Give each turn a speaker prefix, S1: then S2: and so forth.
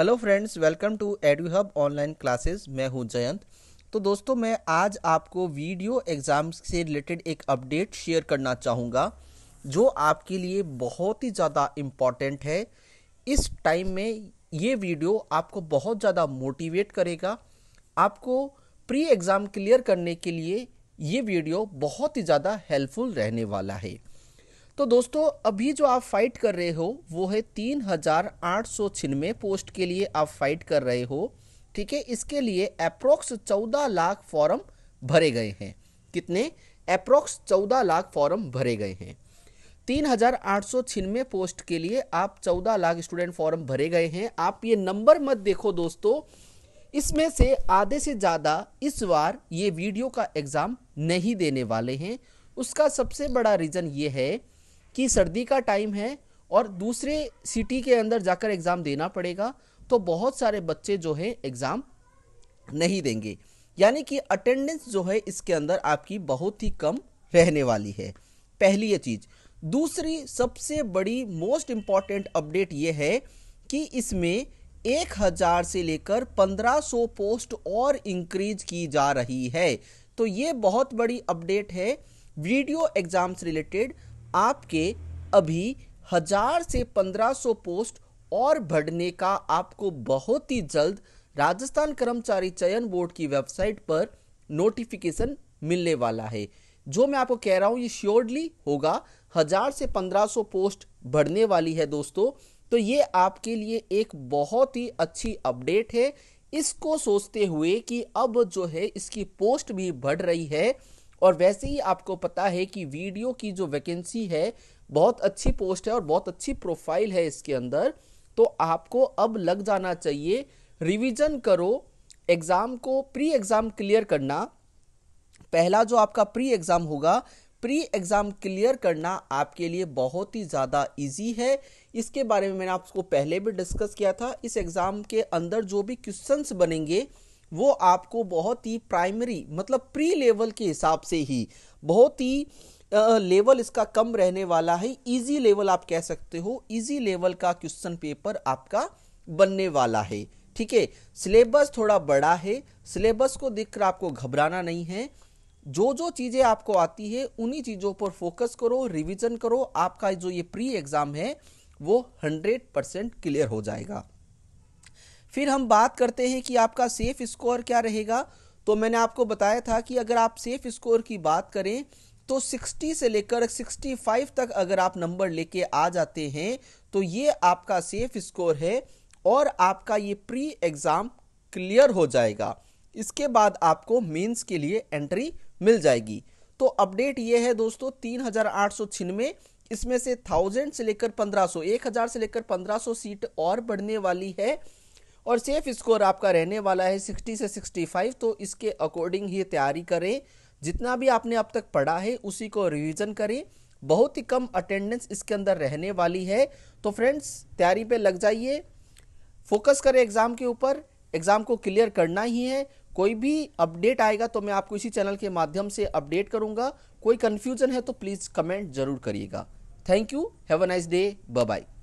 S1: hello friends welcome to Advi Hub online classes मैं हूं जयंत तो दोस्तों मैं आज आपको वीडियो एग्ज़ाम से रिलेटेड एक अपडेट शेयर करना चाहूँगा जो आपके लिए बहुत ही ज़्यादा इम्पॉर्टेंट है इस टाइम में ये वीडियो आपको बहुत ज़्यादा मोटिवेट करेगा आपको प्री एग्ज़ाम क्लियर करने के लिए ये वीडियो बहुत ही ज़्यादा हेल्पफुल रहने वाला है तो दोस्तों अभी जो आप फाइट कर रहे हो वो है तीन हजार आठ सौ छिन्नवे पोस्ट के लिए आप फाइट कर रहे हो ठीक है इसके लिए अप्रोक्स चौदह लाख फॉर्म भरे गए हैं कितने अप्रोक्स चौदह लाख फॉर्म भरे गए हैं तीन हजार आठ सौ छिनवे पोस्ट के लिए आप चौदह लाख स्टूडेंट फॉर्म भरे गए हैं आप ये नंबर मत देखो दोस्तों इसमें से आधे से ज़्यादा इस बार ये वीडियो का एग्ज़ाम नहीं देने वाले हैं उसका सबसे बड़ा रीज़न ये है कि सर्दी का टाइम है और दूसरे सिटी के अंदर जाकर एग्ज़ाम देना पड़ेगा तो बहुत सारे बच्चे जो है एग्ज़ाम नहीं देंगे यानी कि अटेंडेंस जो है इसके अंदर आपकी बहुत ही कम रहने वाली है पहली ये चीज़ दूसरी सबसे बड़ी मोस्ट इम्पॉर्टेंट अपडेट ये है कि इसमें एक हज़ार से लेकर पंद्रह सौ पोस्ट और इंक्रीज की जा रही है तो ये बहुत बड़ी अपडेट है वीडियो एग्जाम्स रिलेटेड आपके अभी हजार से पंद्रह सौ पोस्ट और बढ़ने का आपको बहुत ही जल्द राजस्थान कर्मचारी चयन बोर्ड की वेबसाइट पर नोटिफिकेशन मिलने वाला है जो मैं आपको कह रहा हूं ये श्योरली होगा हजार से पंद्रह सौ पोस्ट बढ़ने वाली है दोस्तों तो ये आपके लिए एक बहुत ही अच्छी अपडेट है इसको सोचते हुए कि अब जो है इसकी पोस्ट भी बढ़ रही है और वैसे ही आपको पता है कि वीडियो की जो वैकेंसी है बहुत अच्छी पोस्ट है और बहुत अच्छी प्रोफाइल है इसके अंदर तो आपको अब लग जाना चाहिए रिवीजन करो एग्ज़ाम को प्री एग्ज़ाम क्लियर करना पहला जो आपका प्री एग्ज़ाम होगा प्री एग्ज़ाम क्लियर करना आपके लिए बहुत ही ज़्यादा इजी है इसके बारे में मैंने आपको पहले भी डिस्कस किया था इस एग्ज़ाम के अंदर जो भी क्वेश्चंस बनेंगे वो आपको बहुत ही प्राइमरी मतलब प्री लेवल के हिसाब से ही बहुत ही लेवल इसका कम रहने वाला है इजी लेवल आप कह सकते हो इजी लेवल का क्वेश्चन पेपर आपका बनने वाला है ठीक है सिलेबस थोड़ा बड़ा है सिलेबस को देखकर आपको घबराना नहीं है जो जो चीज़ें आपको आती है उन्हीं चीज़ों पर फोकस करो रिवीजन करो आपका जो ये प्री एग्ज़ाम है वो हंड्रेड परसेंट क्लियर हो जाएगा फिर हम बात करते हैं कि आपका सेफ स्कोर क्या रहेगा तो मैंने आपको बताया था कि अगर आप सेफ स्कोर की बात करें तो 60 से लेकर 65 तक अगर आप नंबर लेके आ जाते हैं तो ये आपका सेफ स्कोर है और आपका ये प्री एग्ज़ाम क्लियर हो जाएगा इसके बाद आपको मेंस के लिए एंट्री मिल जाएगी तो अपडेट ये है दोस्तों तीन हजार आठ सौ छिनवे इसमें से थाउजेंड से लेकर पंद्रह सौ एक हजार से लेकर पंद्रह सौ सीट और बढ़ने वाली है और सेफ स्कोर आपका रहने वाला है 60 से 65 तो इसके अकॉर्डिंग ही तैयारी करें जितना भी आपने अब तक पढ़ा है उसी को रिविजन करें बहुत ही कम अटेंडेंस इसके अंदर रहने वाली है तो फ्रेंड्स तैयारी पे लग जाइए फोकस करें एग्ज़ाम के ऊपर एग्ज़ाम को क्लियर करना ही है कोई भी अपडेट आएगा तो मैं आपको इसी चैनल के माध्यम से अपडेट करूंगा कोई कन्फ्यूजन है तो प्लीज़ कमेंट जरूर करिएगा thank you have a nice day bye